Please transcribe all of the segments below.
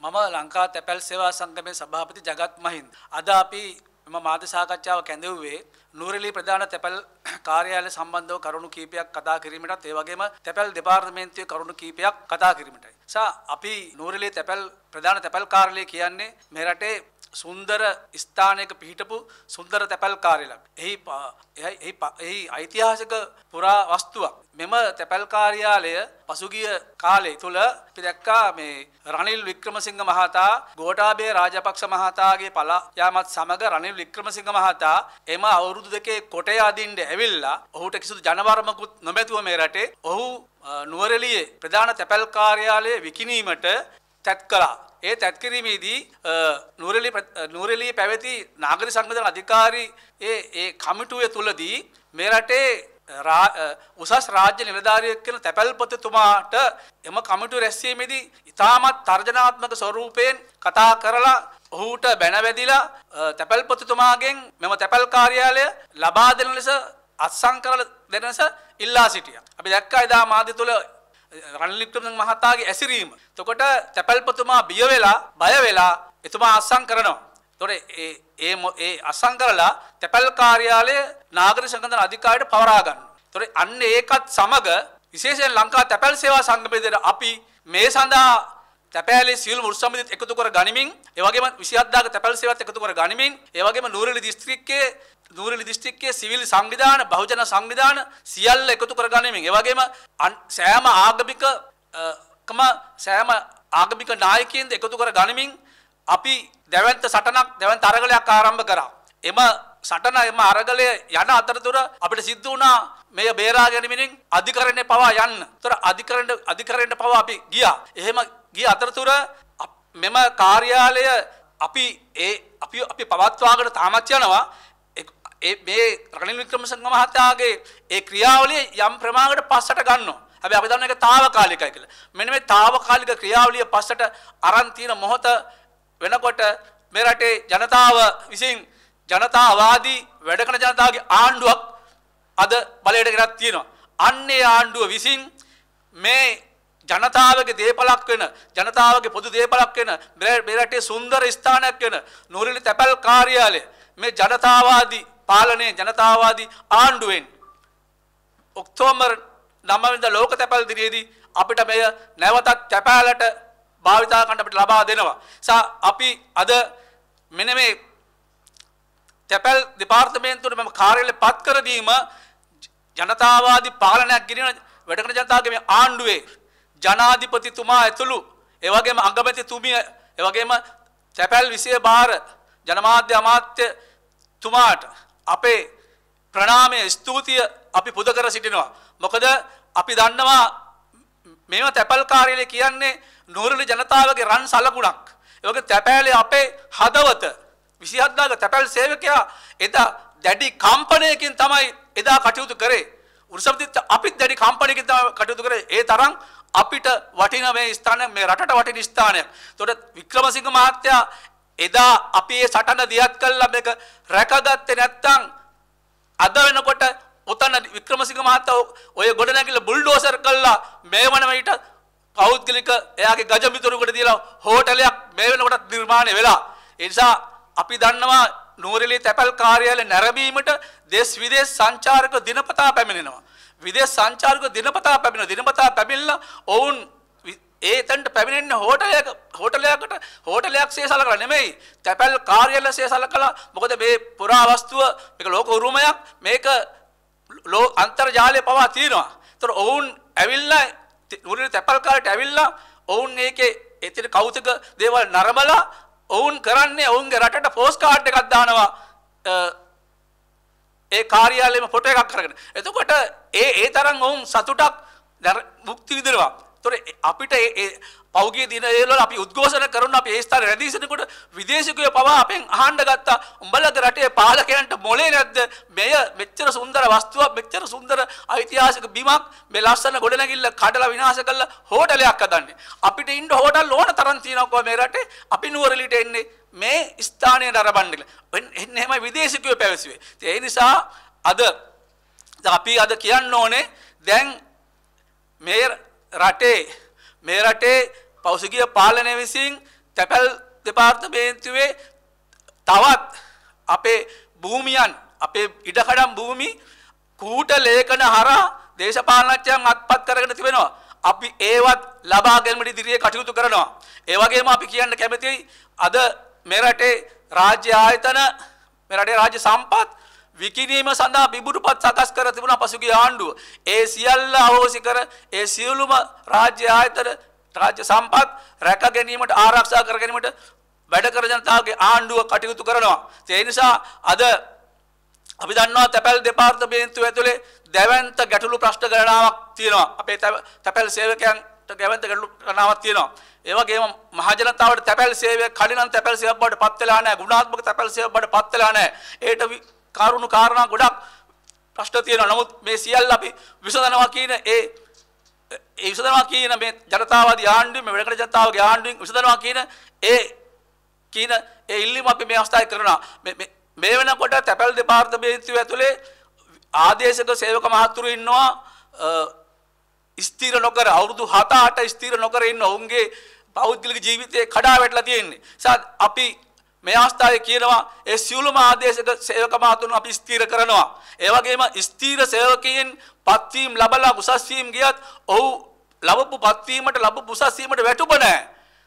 මම ලංකා තැපැල් සේවා සංගමේ සභාපති ජගත් මහින්ද. අද අපි මම මාධ්‍ය සාකච්ඡාව කැඳවුවේ නූරලි ප්‍රධාන තැපැල් කාර්යාලය සම්බන්ධව කරුණු කීපයක් කතා කිරීමටත් ඒ වගේම තැපැල් දෙපාර්තමේන්තුවේ කරුණු කීපයක් කතා කිරීමටයි. සා අපි නූරලි තැපැල් ප්‍රධාන තැපැල් කාර්යාලය කියන්නේ මේ රටේ සුන්දර ස්ථානයක පිහිටපු සුන්දර තැපැල් කාරිලක්. එහි එහි ඓතිහාසික පුරා වස්තුවක්. මෙම තැපැල් කාර්යාලය පසුගිය කාලය තුල අපි දැක්කා මේ රනිල් වික්‍රමසිංහ මහතා, ගෝඨාභය රාජපක්ෂ මහතාගේ පළ යාමත් සමග රනිල් වික්‍රමසිංහ මහතා එම අවුරුදු දෙකේ කොටය අදින්න ඇවිල්ලා ඔහුට කිසිදු ජනවර්මකුත් නොමැතුව මේ රටේ ඔහු නුවරඑළියේ ප්‍රධාන තැපැල් කාර්යාලය විකිණීමට තැත් කළා. ඒ තැත්කිරීමේදී නූරලි නූරලී පැවැති නාගරික සංවිධාන අධිකාරී ඒ ඒ කමිටුවේ තුලදී මේ රටේ උසස් රාජ්‍ය නිලධාරියෙක් කියන තැපැල්පතිතුමාට එම කමිටු රැස්වීමේදී ඉතාමත් තර්ජනාත්මක ස්වරූපයෙන් කතා කරලා ඔහුට බැනවැදිලා තැපැල්පතිතුමාගෙන් මෙම තැපැල් කාර්යාලය ලබා දෙන ලෙස අත්සන් කරලා දෙන ලෙස ඉල්ලා සිටියා. අපි දැක්කා එදා මාධ්‍ය තුළ රණලිප්තුමන් මහතාගේ ඇසිරීම. එතකොට තැපල්පතුමා බිය වෙලා බය වෙලා එතුමා අසං කරනවා. එතකොට ඒ ඒ ඒ අසං කරලා තැපල් කාර්යාලයේ නාගරික සංගන්ධන අධිකාරියට පවරා ගන්නවා. එතකොට අන්න ඒකත් සමග විශේෂයෙන් ලංකා තැපැල් සේවා සංගමයේදී අපි මේ සඳහා තැපෑලේ සියලු මුළු සමිතියත් එකතු කර ගනිමින් ඒ වගේම 27000ක තැපැල් සේවාත් එකතු කර ගනිමින් ඒ වගේම නූරලි දිස්ත්‍රික්කයේ නූරලි දිස්ත්‍රික්කයේ සිවිල් සංවිධාන බහුජන සංවිධාන සියල්ල එකතු කර ගනිමින් ඒ වගේම සෑම ආගමික කම සෑම ආගමික නායකයින්ද එකතු කර ගනිමින් අපි දැවැන්ත සටනක් දැවැන්ත අරගලයක් ආරම්භ කරා එම සටන එම අරගලය යන අතරතුර අපිට සිද්ධ වුණා මේ බේරා ගැනීමෙන් අධිකරණය පවා යන්න. ඒතර අධිකරණ අධිකරණයට පවා අපි ගියා. එහෙම ගිය අතරතුර මෙම කාර්යාලය අපි ඒ අපි අපි පවත්වාගෙන තාමත් යනවා මේ රනිල් වික්‍රමසිංහ මහතාගේ ඒ ක්‍රියාවලිය යම් ප්‍රමාණයකට පස්සට ගන්නවා. හැබැයි අපි දන්න එක తాවකාලිකයි කියලා. මෙන්න මේ తాවකාලික ක්‍රියාවලිය පස්සට අරන් තියෙන මොහොත වෙනකොට මේ රටේ ජනතාව විසින් ජනතාවාදී වැඩකන ජනතාවගේ ආණ්ඩුවක් අද බලයට ගෙනත් තියෙනවා. අන්නේ ආණ්ඩුව විසින් මේ ජනතාවගේ දේපලක් වෙන ජනතාවගේ පොදු දේපලක් වෙන මෙරටේ සුන්දර ස්ථානයක් වෙන නුවරළි තැපැල් කාර්යාලය මේ ජනතාවාදී පාලනය ජනතාවාදී ආණ්ඩුවෙන් ඔක්තෝබර් 9 වෙනිදා ලෝක තැපැල් දිනයේදී අපිට මෙය නැවතත් තැපැලට භාවිතා කරන්න අපිට ලබා දෙනවා. සා අපි අද මෙන්න මේ තැපැල් දෙපාර්තමේන්තුවට මම කාර්යාලය පත් කර දීම ජනතාවාදී පාලනයක් ගිනින වැඩකරන ජනතාවගේ මේ ආණ්ඩුවේ ජනාධිපතිතුමා ඇතුළු ඒවගේම අගමැතිතුමිය ඒවගේම තැපැල් විසිය භාර ජනමාධ්‍ය අමාත්‍යතුමාට අපේ ප්‍රණාමය ස්තුතිය අපි පුද කර සිටිනවා. මොකද අපි දන්නවා මෙම තැපල්කාරයල කියන්නේ නූරලි ජනතාවගේ රන් සලකුණක්. ඒක තැපෑලේ අපේ හදවත විසිහත්දාග තැපැල් සේවකයා එදා දැඩි කම්පනයකින් තමයි එදා කටයුතු කරේ. උරුසබදිත් අපිත් දැඩි කම්පණයකින් තමයි කටයුතු කරේ. ඒ තරම් අපිට වටින මේ ස්ථානය මේ රටට වටින ස්ථානයක්. එතකොට වික්‍රමසිංහ මහත්තයා එදා අපි මේ සටන දියත් කළා මේක රැකගත්තේ නැත්නම් අද වෙනකොට උතන වික්‍රමසිංහ මහත්තයා ඔය ගොඩනැගිල්ල බුල්ඩෝසර් කළා මේ වන විට පෞද්ගලික එයාගේ ගජ මිතුරුකට දීලා හෝටලයක් මේ වෙනකොටත් නිර්මාණය වෙලා. ඒ නිසා අපි දන්නවා නූරලි තැපැල් කාර්යාල නැරඹීමට දෙස් විදේශ සංචාරක දිනපතා පැමිණෙනවා. විදේශ සංචාරක දිනපතා පැමිණ දිනපතා පැමිණලා ඔවුන් ඒතන්ට පැමිණෙන්න හෝටලයක හෝටලයකට හෝටලයක් සේසල කළ නෙමෙයි තැපැල් කාර්යල සේසල කළා මොකද මේ පුරාවස්තුව මේක ලෝක උරුමයක් මේක ලෝ අන්තර්ජාලය පවා තියෙනවා. ඒතර ඔවුන් ඇවිල්ලා උරුලි තැපැල් කාර්යට ඇවිල්ලා ඔවුන් ඒකේ එතන කෞතුක දේවල් නරඹලා ඔවුන් කරන්නේ ඔවුන්ගේ රටට පෝස් කාඩ් එකක් දානවා ඒ කාර්යාලයේම ෆොටෝ එකක් අරගෙන. එතකොට ඒ ඒ තරම් ඔවුන් සතුටක් භුක්ති විඳිනවා. තොර අපිට පෞගේ දිනවල අපි උද්ඝෝෂණ කරන අපි ඒ ස්ථානයේ රැඳී සිටිනකොට විදේශිකයෝ පවා අපෙන් අහන්න ගත්තා උඹලගේ රටේ පාලකයන්ට මොලේ නැද්ද මෙය මෙච්චර සුන්දර වස්තුවක් මෙච්චර සුන්දර ඓතිහාසික බිමක් මේ ලස්සන ගොඩනැගිල්ල කඩලා විනාශ කරලා හෝටලයක් හදන්නේ අපිට ඉන්න හෝටල් ඕන තරම් තියෙනවා මේ රටේ අපි නුවරළිට එන්නේ මේ ස්ථානයේ නරඹන්න කියලා එන්න එහෙමයි විදේශිකයෝ පැවසුවේ ඒ නිසා අද අපි අද කියන්න ඕනේ දැන් මේ රටේ මේ රටේ පෞසුගිය පාලනය විසින් තැපැල් දෙපාර්තමේන්තුවේ තවත් අපේ භූමියන් අපේ ඉඩකඩම් භූමි කූට ලේඛන හරහා දේශපාලනඥයන් අත්පත් කරගෙන තිබෙනවා. අපි ඒවත් ලබා ගැනීමට ඉදිරියේ කටයුතු කරනවා. ඒ වගේම අපි කියන්න කැමතියි අද මෙරටේ රාජ්‍ය ආයතන මෙරටේ රාජ්‍ය සම්පත් විකිණීම සඳහා බිබුරුපත් සකස් කර තිබුණා පසුගිය ආණ්ඩුව. ඒ සියල්ල අහෝසි කර ඒ සියලුම රාජ්‍ය ආයතන රාජ්‍ය සම්පත් රැක ගැනීමට ආරක්ෂා කර ගැනීමට වැඩ කර ජනතාවගේ ආණ්ඩුව කටයුතු කරනවා. ඒ නිසා අද අපි දන්නවා තැපැල් දෙපාර්තමේන්තුව ඇතුලේ දැවැන්ත ගැටලු ප්‍රශ්න ගණනාවක් තියෙනවා. අපේ තැපැල් සේවකයන්ට දැවැන්ත ගැටලු ගණනාවක් තියෙනවා. ඒ වගේම මහජනතාවට තැපැල් සේවය කලින් නම් තැපැල් සේවයක් බවට පත් වෙලා නැහැ. ගුණාත්මක තැපැල් සේවයක් බවට පත් වෙලා නැහැ. ඒට කාරුණු කාරණා ගොඩක් ප්‍රශ්න තියෙනවා. නමුත් මේ සියල්ල අපි විසඳනවා කියන ඒ ඒ විසඳනවා කියන මේ ජනතාවාදී ආණ්ඩුවේ මේ වැඩකට ජනතාවගේ ආණ්ඩුවෙන් විසඳනවා කියන ඒ කියන ඒ ඉල්ලීම අපි මේ අවස්ථාවේ කරනවා. මේ මේ වෙනකොට තැපැල් දෙපාර්තමේන්තුව ඇතුලේ ආදේශක සේවක මහතුරු ඉන්නවා ස්ථිර නොකර අවුරුදු 7 8 ස්ථිර නොකර ඉන්න ඔවුන්ගේ පෞද්ගලික ජීවිතේ කඩා වැටලා තියෙන්නේ. සත් අපි මේ අවස්ථාවේ කියනවා ඒ සියලුම ආදේශක සේවක මහතුන් අපි ස්ථීර කරනවා. ඒ වගේම ස්ථීර සේවකයන් පත්වීම් ලබලා උසස් වීම ගියත් ඔහු ලැබපු පත්වීමට ලැබපු උසස් වීමට වැටුප නැහැ.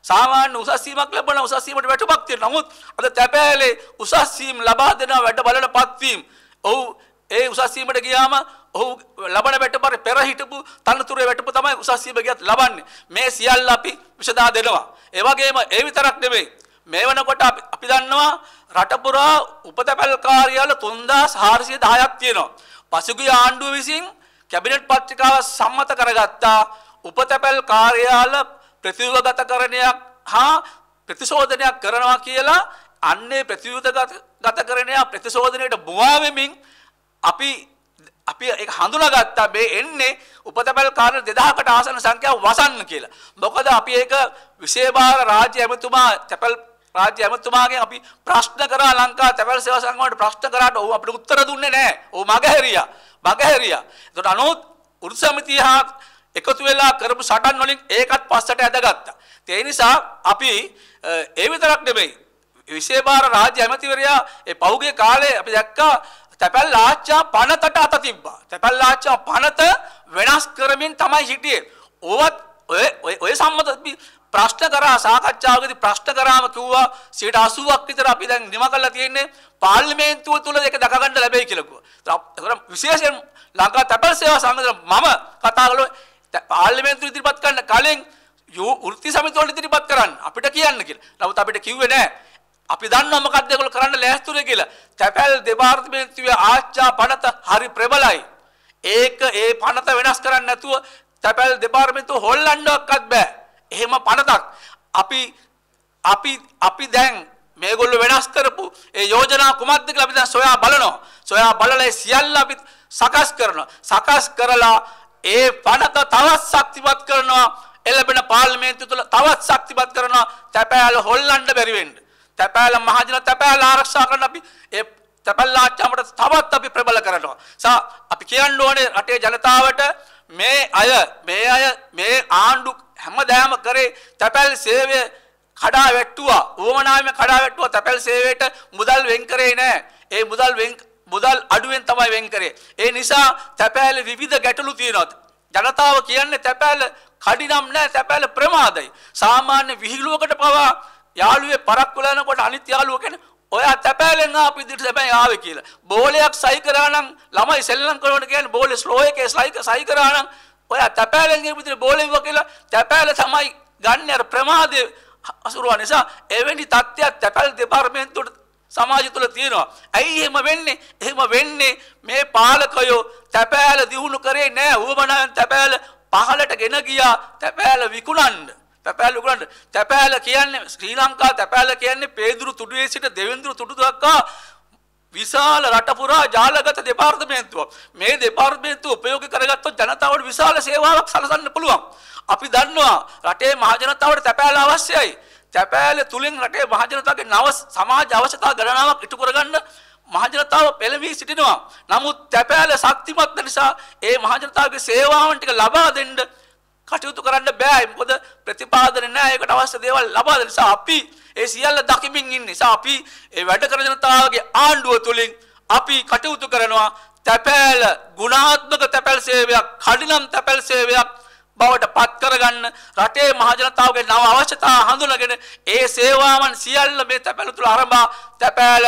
සාමාන්‍ය උසස් වීමක් ලැබන උසස් වීමට වැටුපක් තියෙනවා. නමුත් අද තැපෑලේ උසස් වීම ලබා දෙන වැඩ බලන පත්වීම් ඔහු ඒ උසස් වීමට ගියාම ඔහු ලබන වැටපර පෙර හිටපු තනතුරේ වැටපු තමයි උසස් වීම ගියත් ලබන්නේ. මේ සියල්ල අපි විසදා දෙනවා. ඒ වගේම ඒ විතරක් නෙමෙයි මේ වනකොට අපි දන්නවා රටපුරා උපතැපැල් කාර්යාල 3410ක් තියෙනවා. පසුගිය ආණ්ඩුව විසින් කැබිනට් පත්‍රිකාව සම්මත කරගත්තා උපතැපැල් කාර්යාල ප්‍රතිවගතකරණයක් හා ප්‍රතිශෝධනයක් කරනවා කියලා අන්නේ ප්‍රතිවගතකරණය ප්‍රතිශෝධනයට මුවා වෙමින් අපි අපි ඒක හඳුනාගත්තා මේ එන්නේ උපතැපැල් කාර්ය 2000කට ආසන සංඛ්‍යාව වසන්න කියලා. මොකද අපි ඒක විශේෂ භාර රාජ්‍ය ඇමතුමා තැපැල් රාජ්‍ය ඇමතුමාගෙන් අපි ප්‍රශ්න කරා ලංකා තැවැල් සේවා සංගමයට ප්‍රශ්න කරාට ඔහු අපිට උත්තර දුන්නේ නැහැ. ඔහු මගහැරියා. මගහැරියා. ඒතකොට අනෝත් උරු සමිතිය හා එකතු වෙලා කරපු සටන් වලින් ඒකත් පස්සට ඇදගත්තා. ඒ නිසා අපි ඒ විතරක් නෙමෙයි විශේෂ රාජ්‍ය ඇමතිවරයා ඒ පහුගිය කාලේ අපි දැක්කා තැපැල් ආච්චා පනතට අත තිබ්බා. තැපැල් ආච්චා පනත වෙනස් කරමින් තමයි හිටියේ. ඕවත් ඔය ඔය සම්මත ප්‍රශ්න කරා සාකච්ඡාවකදී ප්‍රශ්න කරාම කිව්වා 80ක් විතර අපි දැන් නිම කරලා තියෙන්නේ පාර්ලිමේන්තුව තුල ඒක දක ගන්න ලැබෙයි කියලා කිව්වා. ඒකට විශේෂයෙන් ලංකා තැපැල් සේවා සංගමයේ මම කතා කළේ පාර්ලිමේන්තුව ඉදිරිපත් කරන්න කලින් වෘත්ති සමිති වලට ඉදිරිපත් කරන්න අපිට කියන්න කියලා. නමුත් අපිට කිව්වේ නැහැ. අපි දන්නවා මොකක්ද ඒගොල්ලෝ කරන්න ලෑස්තුනේ කියලා. තැපැල් දෙපාර්තමේන්තුවේ ආච්චා පනත හරි ප්‍රබලයි. ඒක ඒ පනත වෙනස් කරන්න නැතුව තැපැල් දෙපාර්තමේන්තුව හොල්ලන්නවත් බෑ. එහෙම පනතක් අපි අපි අපි දැන් මේගොල්ලෝ වෙනස් කරපු ඒ යෝජනා කුමක්ද කියලා අපි දැන් සොයා බලනවා. සොයා බලලා ඒ සියල්ල අපි සකස් කරනවා. සකස් කරලා ඒ පනත තවත් ශක්තිමත් කරනවා. එළබෙන පාර්ලිමේන්තුව තුළ තවත් ශක්තිමත් කරනවා. තැපෑල හොල්ලන්න බැරි වෙන්න. තැපෑල මහජන තැපෑල ආරක්ෂා කරන අපි ඒ තැපැල් ආච්චාමට තවත් අපි ප්‍රබල කරනවා. සා අපි කියන්න ඕනේ රටේ ජනතාවට මේ අය මේ අය මේ ආණ්ඩු හැමදාම කරේ තැපැල් සේවය කඩා වැට්ටුවා ඌමනාවෙන් කඩා වැට්ටුවා තැපැල් සේවයට මුදල් වෙන් කරේ නැහැ ඒ මුදල් වෙන් මුදල් අඩුවෙන් තමයි වෙන් කරේ ඒ නිසා තැපැල් විවිධ ගැටලු තියෙනවා ජනතාව කියන්නේ තැපැල් කඩිනම් නැහැ තැපැල් ප්‍රමාදයි සාමාන්‍ය විහිළුවකට පවා යාළුවේ පරක් වෙලා යනකොට අනිත් යාළුවා කියන්නේ ඔයා තැපෑලෙන් ආපු ඉදිරියට තැපෑන් ආවේ කියලා. බෝලයක් සයි කරා නම් ළමයි සෙල්ලම් කරනකොට කියන්නේ බෝලේ ස්ලෝ එකේ සයි සයි කරා නම් ඔයා තැපෑලෙන් ගිහපු විතර බෝලෙව්වා කියලා තැපෑල තමයි ගන්න අර ප්‍රමාදයේ අසුරුවා නිසා එවැනි තත්ත්වයක් තැපැල් දෙපාර්තමේන්තුවට සමාජය තුළ තියෙනවා. ඇයි එහෙම වෙන්නේ? එහෙම වෙන්නේ මේ පාලකයෝ තැපෑල දියුණු කරේ නෑ. වුවමනාවෙන් තැපෑල පහලට ගෙන ගියා. තැපෑල විකුණන්න. තැපෑල විකුණන්න. තැපෑල කියන්නේ ශ්‍රී ලංකා තැපෑල කියන්නේ පේදුරු තුඩුවේ සිට දෙවෙන්දුරු තුඩු දක්වා විශාල රට පුරා ජාලගත දෙපාර්තමේන්තුවක්. මේ දෙපාර්තමේන්තුව උපයෝගී කරගත්තොත් ජනතාවට විශාල සේවාවක් සලසන්න පුළුවන්. අපි දන්නවා රටේ මහජනතාවට තැපෑල අවශ්‍යයි. තැපෑල තුලින් රටේ මහජනතාවගේ නව සමාජ අවශ්‍යතා ගණනාවක් ඉටු කරගන්න මහජනතාව පෙළවී සිටිනවා. නමුත් තැපෑල ශක්තිමත් නිසා ඒ මහජනතාවගේ සේවාවන් ටික ලබා දෙන්න කටයුතු කරන්න බෑ. මොකද ප්‍රතිපාදන නැහැ. ඒකට අවශ්‍ය දේවල් ලබා දෙන්න නිසා අපි ඒ සියල්ල දකිමින් ඉන්න නිසා අපි ඒ වැඩ කරන ජනතාවගේ ආණ්ඩුව තුලින් අපි කටයුතු කරනවා තැපෑල ගුණාත්මක තැපැල් සේවයක් කඩිනම් තැපැල් සේවයක් බවට පත් කරගන්න රටේ මහජනතාවගේ නව අවශ්‍යතා හඳුනගෙන ඒ සේවාවන් සියල්ල මේ තැපැල තුල ආරම්භා තැපෑල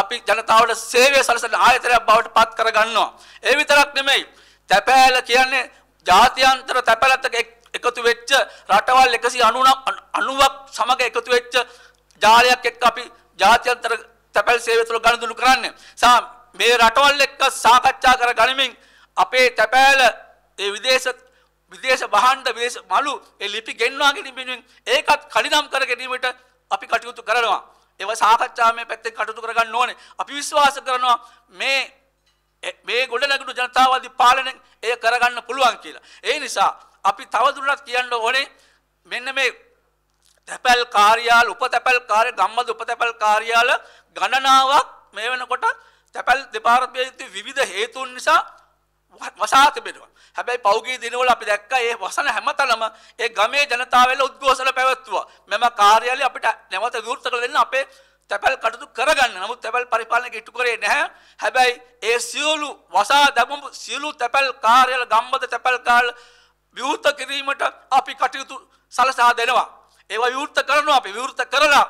අපි ජනතාවට සේවය සලසන ආයතනයක් බවට පත් කරගන්නවා. ඒ විතරක් නෙමෙයි තැපෑල කියන්නේ ජාත්‍යන්තර තැපැලත් එක්ක එකතු වෙච්ච රටවල් 190ක් 90ක් සමග එකතු වෙච්ච ජාලයක් එක්ක අපි ජාත්‍යන්තර තැපැල් සේවය තුළ ගනුදෙනු කරන්නේ. සා මේ රටවල් එක්ක සාකච්ඡා කර ගනිමින් අපේ තැපෑල ඒ විදේශ විදේශ භාණ්ඩ විදේශ මළු ඒ ලිපි ගෙන්වා ගැනීමෙන් ඒකත් කඩිනම් කර ගැනීමට අපි කටයුතු කරනවා. ඒව සාකච්ඡාමය පැත්තෙන් කටයුතු කරගන්න ඕනේ. අපි විශ්වාස කරනවා මේ මේ ගොඩනැගුණු ජනතාවාදී පාලනය එය කරගන්න පුළුවන් කියලා. ඒ නිසා අපි තවදුරටත් කියන්න ඕනේ මෙන්න මේ තැපැල් කාර්යාල උපතැපැල් කාර්ය ගම්මද උපතැපැල් කාර්යාල ගණනාවක් මේ වෙනකොට තැපැල් දෙපාර්තමේන්තුවේ විවිධ හේතුන් නිසා වසා තිබෙනවා. හැබැයි පෞගී දිනවල අපි දැක්කා ඒ වසන හැමතැනම ඒ ගමේ ජනතාවෙල උද්ඝෝෂණ පැවැත්වුවා. මෙම කාර්යාලය අපිට නැවත විවෘත කළ දෙන්න අපේ තැපැල් කටයුතු කරගන්න. නමුත් තැපැල් පරිපාලනය ඉටු කරේ නැහැ. හැබැයි ඒ සියලු වසා දැමුම් සියලු තැපැල් කාර්යාල ගම්බද තැපැල් කාර්යාල විවෘත කිරීමට අපි කටයුතු සලසා දෙනවා. ඒවා විවෘත කරනවා අපි විවෘත කරලා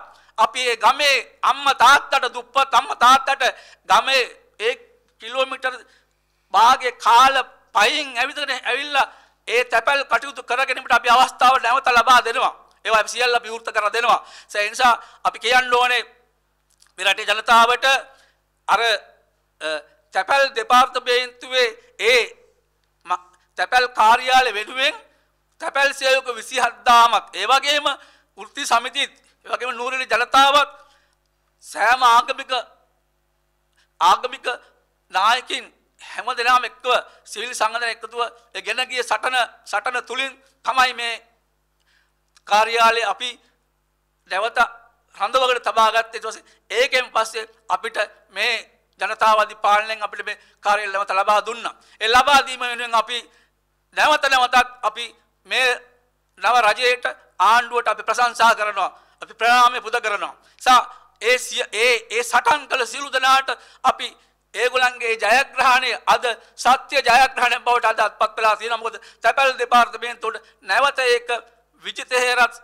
අපි ඒ ගමේ අම්මා තාත්තට දුප්පත් අම්මා තාත්තට ගමේ ඒ කිලෝමීටර් භාගයේ කාල පයින් ඇවිදගෙන ඇවිල්ලා ඒ තැපැල් කටයුතු කරගෙනීමට අපි අවස්ථාව නැවත ලබා දෙනවා. ඒවා අපි සියල්ල විවෘත කර දෙනවා. ඒ නිසා අපි කියන්න ඕනේ මේ රටේ ජනතාවට අර තැපැල් දෙපාර්තමේන්තුවේ ඒ තැපැල් කාර්යාල වෙනුවෙන් තැපැල් සේවක 27000ක් ඒ වගේම වෘත්ති සමිතිත් ඒ වගේම නූරලි ජනතාවත් සෑම ආගමික ආගමික නායකින් හැම දෙනාම එක්කව සිවිල් සංගධන එකතුව ගෙන ගිය සටන සටන තුලින් තමයි මේ කාර්යාලේ අපි නැවත රඳවගෙන තබා ගත්තේ ඊට පස්සේ ඒකෙන් පස්සේ අපිට මේ ජනතාවාදී පාලනයෙන් අපිට මේ කාර්යය ලැබ ලබා දුන්නා. ඒ ලබා දීම වෙනුවෙන් අපි නැවත නැවතත් අපි මේ නව රජයට ආණ්ඩුවට අපි ප්‍රශංසා කරනවා. අපි ප්‍රාමය පුද කරනවා. සා ඒ ඒ ඒ සටන් කළ සියලු දෙනාට අපි ඒගොල්ලන්ගේ ජයග්‍රහණය අද සත්‍ය ජයග්‍රහණය බවට අද අත්පත් වෙලා තියෙනවා. මොකද තැපැල් දෙපාර්තමේන්තුවට නැවත ඒක විජිත හේරත්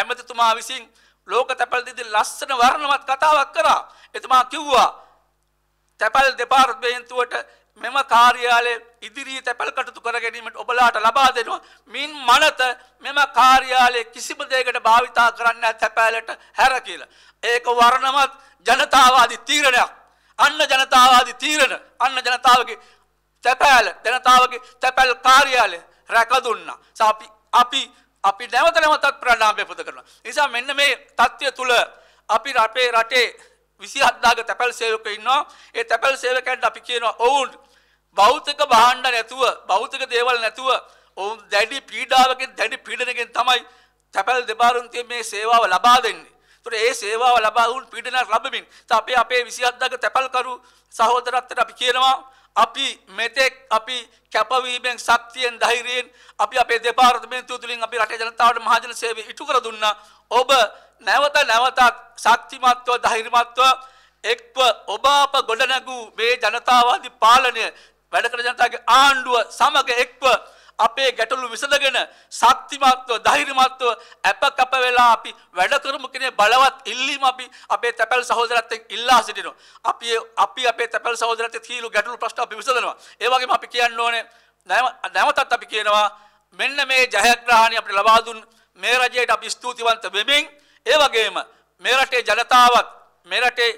ඇමතිතුමා විසින් ලෝක තැපැල් දිදි ලස්සන වර්ණවත් කතාවක් කරා. එතුමා කිව්වා තැපැල් දෙපාර්තමේන්තුවට මෙම කාර්යාලය ඉදිරියේ තැපැල් කටයුතු කර ගැනීමට ඔබලාට ලබා දෙනවා. මින් මනත මෙම කාර්යාලය කිසිම දෙයකට භාවිතා කරන්න තැපැලට හැර කියලා. ඒක වර්ණමත් ජනතාවාදී තීරණයක්. අන්න ජනතාවාදී තීරණ. අන්න ජනතාවගේ තැපැල, ජනතාවගේ තැපැල් කාර්යාලය රැකදුන්නා. අපි අපි අපි නැවත නැවතත් ප්‍රණාමය පුද කරනවා. නිසා මෙන්න මේ தත්ත්වය තුල අපි අපේ රටේ විසි හත්දාග තැපැල් සේවක ඉන්නවා ඒ තැපැල් සේවකන්ට අපි කියනවා ඔවුන් භෞතික භාණ්ඩ නැතුව භෞතික දේවල් නැතුව ඔවුන් දැඩි පීඩාවකින් දැඩි පීඩනකින් තමයි තැපැල් දෙපාර්තමේන්තුවේ මේ සේවාව ලබා දෙන්නේ. ඒතර ඒ සේවාව ලබා වුන් පීඩන ලැබෙමින් අපි අපේ 27ක තැපැල්කරු සහෝදරත්වයට අපි කියනවා අපි මෙතෙක් අපි කැපවීමෙන් ශක්තියෙන් ධෛර්යයෙන් අපි අපේ දෙපාර්තමේන්තුව තුලින් අපි රටේ ජනතාවට මහජන සේවය ඉටු කර දුන්නා. ඔබ නැවත නැවතත් ශක්තිමත්ව ධෛර්යමත්ව එක්ව ඔබ අප ගොඩනැගූ මේ ජනතාවාදී පාලනය වැඩකර ජනතාවගේ ආණ්ඩුව සමග එක්ව අපේ ගැටලු විසඳගෙන ශක්තිමත්ව ධෛර්යමත්ව අප කැප වෙලා අපි වැඩ කරමු කියන බලවත් ඉල්ලීම අපි අපේ තැපැල් සහෝදරත් එක්ක ඉල්ලා සිටිනවා. අපි අපි අපේ තැපැල් සහෝදරත් එක්ක කීළු ගැටලු ප්‍රශ්න අපි විසඳනවා. ඒ වගේම අපි කියන්න ඕනේ නැවතත් අපි කියනවා මෙන්න මේ ජයග්‍රහණය අපිට ලබා දුන් මේ රජයට අපි ස්තුතිවන්ත වෙමින් ඒ වගේම මේ රටේ ජනතාවත් මේ රටේ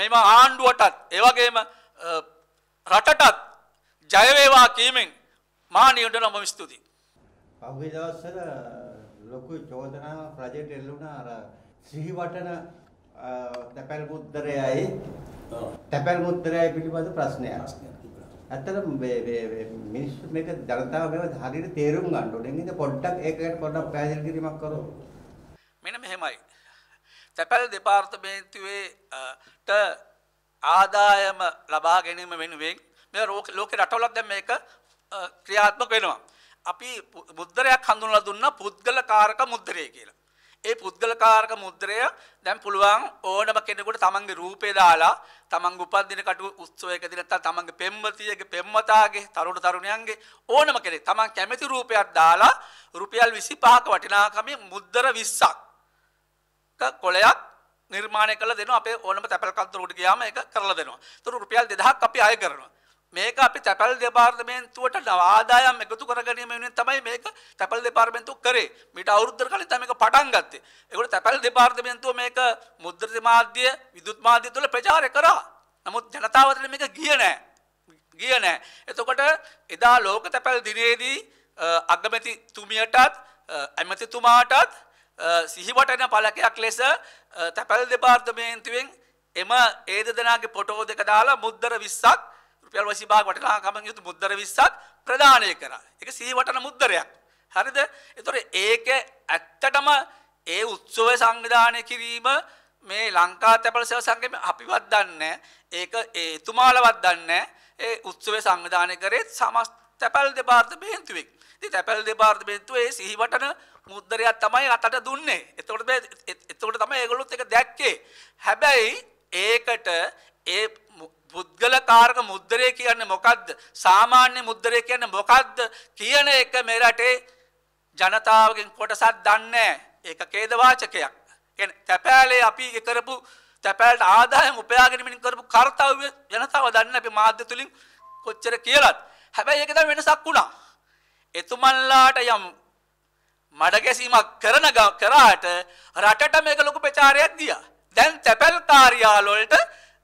මෙම ආණ්ඩුවටත් ඒ වගේම රටටත් ජයවේවා කීමෙන් මානියුන්ට නොම ස්තුති. පෞගේ දවස්සර ලොකු චෝදනාව ප්‍රජෙට එල්ලුණ අර සිහිවටන තැපැල් මුද්දරයයි තැපැල් මුද්දරයයි පිළිබඳ ප්‍රශ්නය ඇත්තට මිනිස්සු මේක ජනතාව මේව හරියට තේරුම් ගන්න ඕනේ. ඉතින් පොඩ්ඩක් ඒකට පොඩ්ඩක් පැහැදිලි කිරීමක් කරමු. මෙන්න මෙහෙමයි. තැපැල් දෙපාර්තමේන්තුවේට ආදායම ලබා ගැනීම වෙනුවෙන් මේ ලෝකේ රටවලත් දැන් මේක ක්‍රියාත්මක වෙනවා. අපි මුද්‍රයක් හඳුන්වලා දුන්නා පුද්ගල කාරක මුද්‍රය කියලා. ඒ පුද්ගල කාරක මුද්‍රය දැන් පුළුවන් ඕනම කෙනෙකුට තමන්ගේ රූපේ දාලා තමන්ගේ උපන්දින කටු උත්සවයකදී නැත්නම් තමන්ගේ පෙම්වතියගේ පෙම්වතාගේ තරුණ තරුණයන්ගේ ඕනම කෙනෙක් තමන් කැමති රූපයක් දාලා රුපියල් 25ක වටිනාකමේ මුද්දර 20ක් කොලයක් නිර්මාණය කරලා දෙනවා අපේ ඕනම තැපැල් කන්තරකට ගියාම ඒක කරලා දෙනවා. ඒතර රුපියල් 2000ක් අපි අය කරනවා. මේක අපි තැපැල් දෙපාර්තමේන්තුවට නවාදායම් එකතු කරගැනීම වෙනුවෙන් තමයි මේක තැපැල් දෙපාර්තමේන්තුව කරේ. මීට අවුරුද්දකට කලින් තමයි මේක පටන් ගත්තේ. ඒකට තැපැල් දෙපාර්තමේන්තුව මේක මුද්‍රිත මාධ්‍ය, විදුලි මාධ්‍ය තුල ප්‍රචාරය කරා. නමුත් ජනතාවට මේක ගියේ නෑ. ගියේ නෑ. එතකොට එදා ලෝක තැපැල් දිනයේදී අගමැතිතුමියටත් ඇමතිතුමාටත් සිහිවටන පළකයක් ලෙස තැපැල් දෙපාර්තමේන්තුවෙන් එම ඒ දෙදෙනාගේ ෆොටෝ දෙක දාලා මුද්දර 20ක් රුපියල් 25ක් වටිනාකමින් යුතු මුද්දර 20ක් ප්‍රදානය කරා. ඒක සිහි වටන මුද්දරයක්. හරිද? ඒතොර ඒක ඇත්තටම ඒ උත්සවය සංවිධානය කිරීම මේ ලංකා තැපල සේවා සංගමේ අපිවත් දන්නේ ඒක ඒ එතුමාලවත් දන්නේ ඒ උත්සවය සංවිධානය කරේ සමස්ත තැපැල් දෙපාර්තමේන්තුවෙක්. ඉතින් තැපැල් දෙපාර්තමේන්තුව ඒ සිහිවටන මුද්දරයක් තමයි අතට දුන්නේ. එතකොට එතකොට තමයි ඒගොල්ලොත් ඒක දැක්කේ. හැබැයි ඒකට ඒ පුද්ගල කාරක මුද්දරය කියන්නේ මොකක්ද සාමාන්‍ය මුද්දරය කියන්නේ මොකක්ද කියන එක මෙරටේ ජනතාවගෙන් කොටසත් දන්නේ ඒක ඛේදවාචකයක් කියන්නේ තැපෑලේ අපි කරපු තැපෑලට ආදායම් උපයාගෙනමින් කරපු කාර්යය ජනතාව දන්නේ අපි මාධ්‍ය තුලින් කොච්චර කියලාද හැබැයි ඒක දැන් වෙනසක් වුණා එතුමන්ලාට යම් මඩ ගැසීමක් කරන කරාට රටට මේක ලොකු ප්‍රචාරයක් ගියා දැන් තැපැල් කාර්යාල වලට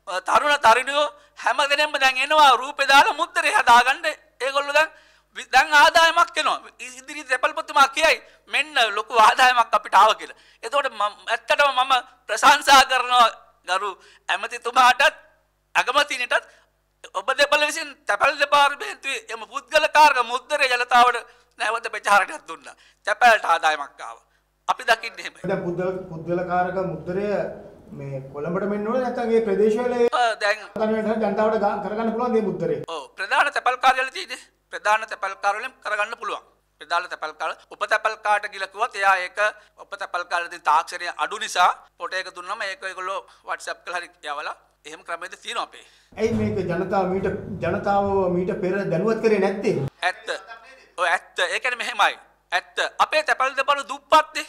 තරුණ තරුණයෝ හැමදෙනෙම දැන් එනවා රූපේ දාලා මුද්දරේ හදාගන්න ඒගොල්ලෝ දැන් දැන් ආදායමක් එනවා. ඉදිරි දෙපළපතුමා කියයි මෙන්න ලොකු ආදායමක් අපිට ආව කියලා. එතකොට ඇත්තටම මම ප්‍රශංසා කරනවා ගරු ඇමතිතුමාටත් අගමතිනටත් ඔබ දෙපළ විසින් තැපැල් දෙපාර්තමේන්තුවේ එම පුද්ගල කාර්ක මුද්දරේ ජනතාවට නැවත ප්‍රචාරණයක් දුන්නා. තැපැල්ට ආදායමක් ආවා. අපි දකින්නේ එහෙමයි. දැන් පුද්ගල පුද්ගල කාර්ක මුද්දරය මේ කොළඹට මෙන්න ඕනේ නැත්නම් ඒ ප්‍රදේශවල දැන් ජනතාවට කරගන්න පුළුවන් මේ මුද්දරේ. ඔව් ප්‍රධාන තැපල් කාර්යාලය තියෙන්නේ. ප්‍රධාන තැපල් කාර්යාලයෙන් කරගන්න පුළුවන්. ප්‍රධාන තැපල් කාල උප තැපල් කාට කියලා කිව්වත් එයා ඒක උප තැපල් කාලේ තාක්ෂණය අඩු නිසා පොට එක දුන්නම ඒක ඒගොල්ලෝ WhatsApp කරලා හරි යවලා එහෙම ක්‍රමයේද තියෙනවා අපේ. ඇයි මේක ජනතාව මීට ජනතාව මීට පෙර දැනුවත් කරේ නැත්තේ? ඇත්ත. ඔව් ඇත්ත. ඒ කියන්නේ මෙහෙමයි. ඇත්ත. අපේ තැපල් දෙපළ දුප්පත්නේ.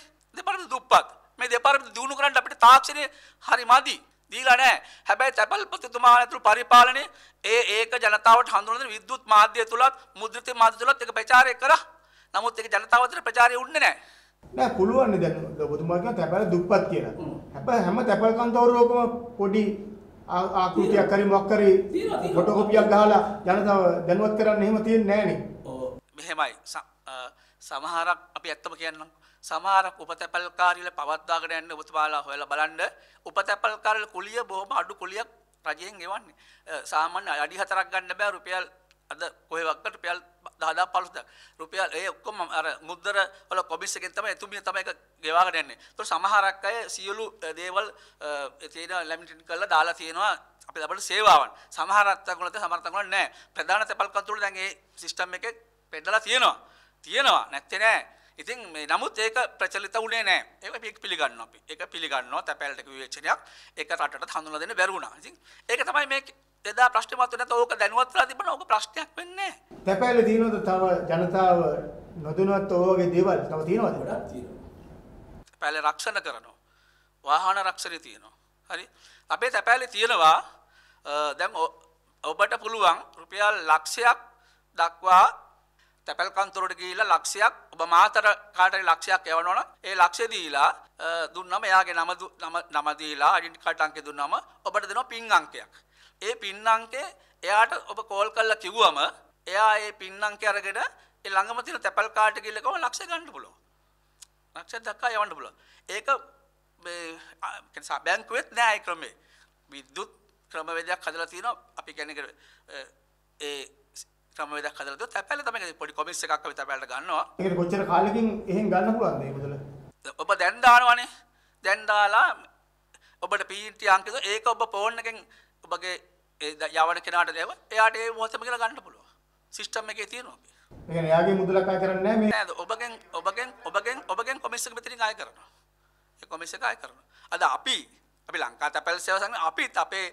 මේ දෙපාර්තමේන්තුව දිනු කරන්න අපිට තාක්ෂණය හරි මදි. දීලා නැහැ. හැබැයි තැපල්පතිතුමා ඇතුළු පරිපාලනයේ ඒ ඒක ජනතාවට හඳුන්වන විද්‍යුත් මාධ්‍ය තුලත් මුද්‍රිත මාධ්‍ය තුලත් ඒක ප්‍රචාරය කරා. නමුත් ඒක ජනතාව අතර ප්‍රචාරය වුණේ නැහැ. නෑ පුළුවන් නේද? ඔබතුමා කියන තැපැල් දුප්පත් කියලා. හැබැයි හැම තැපැල් කන්දරෝකම පොඩි ආකෘතියක් කරි මොක් කරි ෆොටෝකෝපියක් ගහලා ජනතාව දැනුවත් කරන්න එහෙම තියෙන්නේ නැහනේ. ඔව්. මෙහෙමයි. සමහරක් අපි ඇත්තම කියන්නම්. සමහරක් උපතැපල්කාරීල පවත්වාගෙන යන්න ඔබතුමාලා හොයලා බලන්න උපතැපල්කාරීල කුලිය බොහොම අඩු කුලියක් රජයෙන් ගෙවන්නේ. සාමාන්‍ය අඩි 4ක් ගන්න බෑ රුපියල් අද කොහෙවක්කට රුපියල් 10000 15 රුපියල් ඒ ඔක්කොම අර මුද්දර වල කොමිස් එකෙන් තමයි එතුමිය තමයි ඒක ගෙවාගෙන යන්නේ. ඒතකොට සමහරක් අය සියලු දේවල් තියෙන ලැමිනේට් කරලා දාලා තියෙනවා අපි ලබන සේවාවන්. සමහර අත්කවලද සමහර අත්කවල නැහැ. ප්‍රධාන තැපල් කන්තුල දැන් මේ සිස්ටම් එකේ පෙන්නලා තියෙනවා. තියෙනවා නැත්තේ නෑ. ඉතින් මේ නමුත් ඒක ප්‍රචලිත වුණේ නෑ. ඒක අපි පිළිගන්නවා අපි. ඒක පිළිගන්නවා තැපැලට විවේචනයක්. ඒක රටට හඳුනලා දෙන්න බැරි වුණා. ඉතින් ඒක තමයි මේ එදා ප්‍රශ්නේ මතුවේ නැත ඕක දැනුවත් වෙලා තිබුණා. ඕක ප්‍රශ්නයක් වෙන්නේ නෑ. තැපැලේ දිනනද තව ජනතාව නොදුනත් ඔය වගේ දේවල් තව තියෙනවද? ගොඩක් තියෙනවා. තැපැලේ රක්ෂණ කරනවා. වාහන රක්ෂණය තියෙනවා. හරි. අපේ තැපැලේ තියෙනවා දැන් ඔබට පුළුවන් රුපියල් ලක්ෂයක් දක්වා තැපැල් කන්තරට ගිහිල්ලා ලක්ෂයක් ඔබ මාතර කාටරි ලක්ෂයක් යවනවන ඒ ලක්ෂය දීලා දුන්නම එයාගේ නම නම දීලා ඩෙන්ටි කාඩ් අංකය දුන්නම ඔබට දෙනවා පින් අංකයක්. ඒ පින් අංකේ එයාට ඔබ කෝල් කරලා කිව්වම එයා ඒ පින් අංකය අරගෙන ඒ ළඟම තියෙන තැපැල් කාඩ් එකේ ඉල්ලකම ලක්ෂය ගන්න පුළුවන්. ලක්ෂය දක්වා යවන්න පුළුවන්. ඒක මේ බැංකුවෙත් නෑ ඒ ක්‍රමේ. විද්‍යුත් ක්‍රමවේදයක් හදලා තියෙනවා අපි කියන්නේ ඒ ක්‍රමවේදයක් හදලා දුවත් තැපැල්ල තමයි පොඩි කොමික්ස් එකක් අපි තැපැල්ලට ගන්නවා. ඒකට කොච්චර කාලෙකින් එහෙන් ගන්න පුළුවන්ද මේ මුදල? ඔබ දැන් දානවනේ. දැන් දාලා ඔබට පීටි අංකද ඒක ඔබ ෆෝන් එකෙන් ඔබගේ යවන කෙනාට දේව එයාට ඒ මොහොතේම කියලා ගන්න පුළුවන්. සිස්ටම් එකේ තියෙනවා. ඒ කියන්නේ එයාගේ මුදලක් අය කරන්නේ නැහැ මේ. නේද? ඔබගෙන් ඔබගෙන් ඔබගෙන් ඔබගෙන් කොමිස් එක මෙතනින් අය කරනවා. ඒ කොමිස් එක අය කරනවා. අද අපි අපි ලංකා තැපැල් සේවා සංගම අපිත් අපේ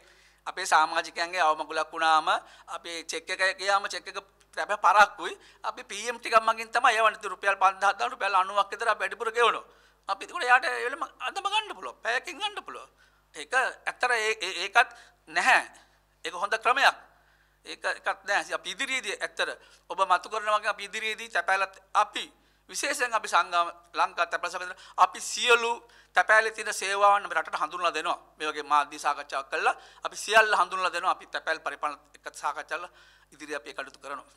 අපේ සාමාජිකයන්ගේ අවමගුලක් වුණාම අපේ චෙක් එක ගියාම චෙක් එක තැබ පරක්කුයි අපි PM ටිකක් මගින් තමයි යවන්නේ රුපියල් 5000 රුපියල් 90ක් විතර අපි වැඩිපුර ගෙවනවා. අපි ඒකට යාට එළම අදම ගන්න පුළුවන්. පැයකින් ගන්න පුළුවන්. ඒක ඇත්තට ඒකත් නැහැ. ඒක හොඳ ක්‍රමයක්. ඒක එකක් නැහැ. අපි ඉදිරියේදී ඇත්තට ඔබ මතු කරනවා වගේ අපි ඉදිරියේදී තැපැලත් අපි විශේෂයෙන් අපි සංගම ලංකා තැපැල් සභාවේ අපි සියලු තැපැලේ තියෙන සේවාවන් රටට හඳුන්වලා දෙනවා. මේ වගේ මාධ්‍ය සාකච්ඡාවක් කළා අපි සියල්ල හඳුන්වලා දෙනවා. අපි තැපැල් පරිපාලන එක්ක සාකච්ඡා කරලා ඉදිරිය අපි කටයුතු කරනවා.